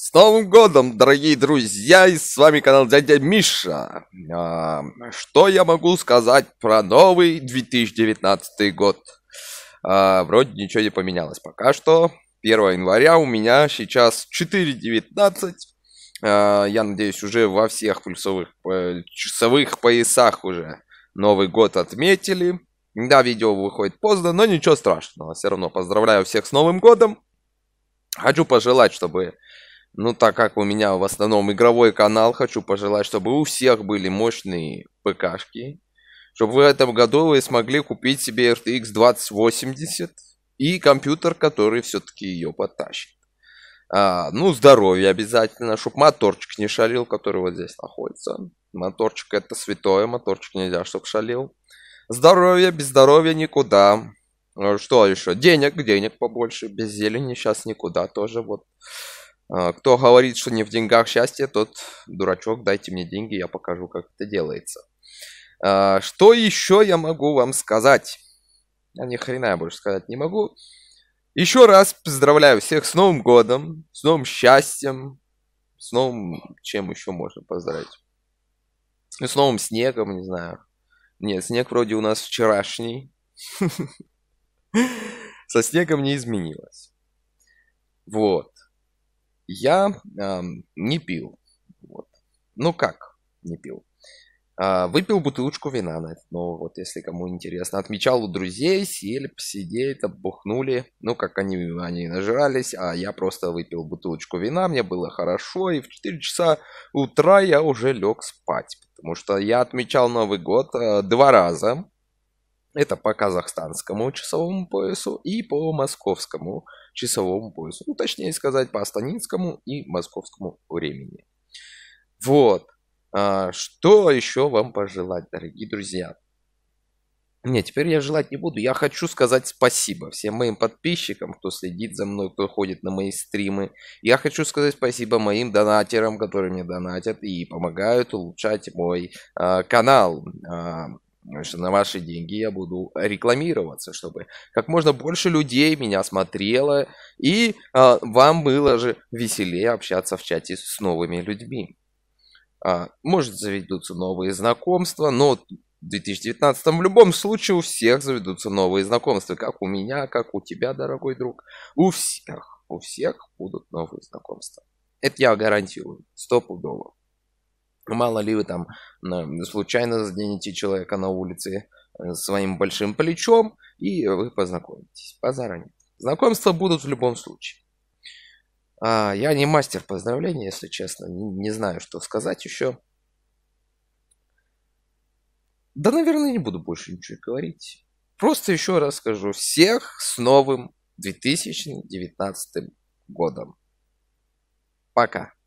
С Новым годом, дорогие друзья, и с вами канал Дядя Миша. А, что я могу сказать про новый 2019 год? А, вроде ничего не поменялось пока что. 1 января у меня сейчас 4.19. А, я надеюсь, уже во всех пульсовых э, часовых поясах уже Новый год отметили. Да, видео выходит поздно, но ничего страшного. Все равно поздравляю всех с Новым годом. Хочу пожелать, чтобы ну, так как у меня в основном игровой канал, хочу пожелать, чтобы у всех были мощные ПКшки. Чтобы в этом году вы смогли купить себе RTX 2080 и компьютер, который все-таки ее потащит. А, ну, здоровье обязательно, чтобы моторчик не шалил, который вот здесь находится. Моторчик это святое, моторчик нельзя, чтобы шалил. Здоровье, без здоровья никуда. А, что еще? Денег, денег побольше, без зелени сейчас никуда тоже вот. А, кто говорит, что не в деньгах счастье, тот дурачок, дайте мне деньги, я покажу, как это делается. А, что еще я могу вам сказать? Я а, ни хрена я больше сказать не могу. Еще раз поздравляю всех с Новым годом, с новым счастьем, с новым... Чем еще можно поздравить? Ну, с новым снегом, не знаю. Нет, снег вроде у нас вчерашний. Со снегом не изменилось. Вот я э, не пил. Вот. Ну как не пил? Э, выпил бутылочку вина на этот Новый год, если кому интересно. Отмечал у друзей, сели, посидели, оббухнули. Ну как они, они нажирались, а я просто выпил бутылочку вина, мне было хорошо. И в 4 часа утра я уже лег спать, потому что я отмечал Новый год э, два раза. Это по казахстанскому часовому поясу и по московскому часовому поясу. Ну, точнее сказать, по астанинскому и московскому времени. Вот. А, что еще вам пожелать, дорогие друзья? Не, теперь я желать не буду. Я хочу сказать спасибо всем моим подписчикам, кто следит за мной, кто ходит на мои стримы. Я хочу сказать спасибо моим донатерам, которые мне донатят и помогают улучшать мой э, канал. Э, что на ваши деньги я буду рекламироваться, чтобы как можно больше людей меня смотрело, и а, вам было же веселее общаться в чате с новыми людьми. А, может заведутся новые знакомства, но в 2019 в любом случае у всех заведутся новые знакомства, как у меня, как у тебя, дорогой друг, у всех, у всех будут новые знакомства. Это я гарантирую, стопудово. Мало ли вы там случайно заденете человека на улице э, своим большим плечом, и вы познакомитесь. Позара нет. Знакомства будут в любом случае. А, я не мастер поздравления, если честно. Не, не знаю, что сказать еще. Да, наверное, не буду больше ничего говорить. Просто еще раз скажу. Всех с новым 2019 годом. Пока.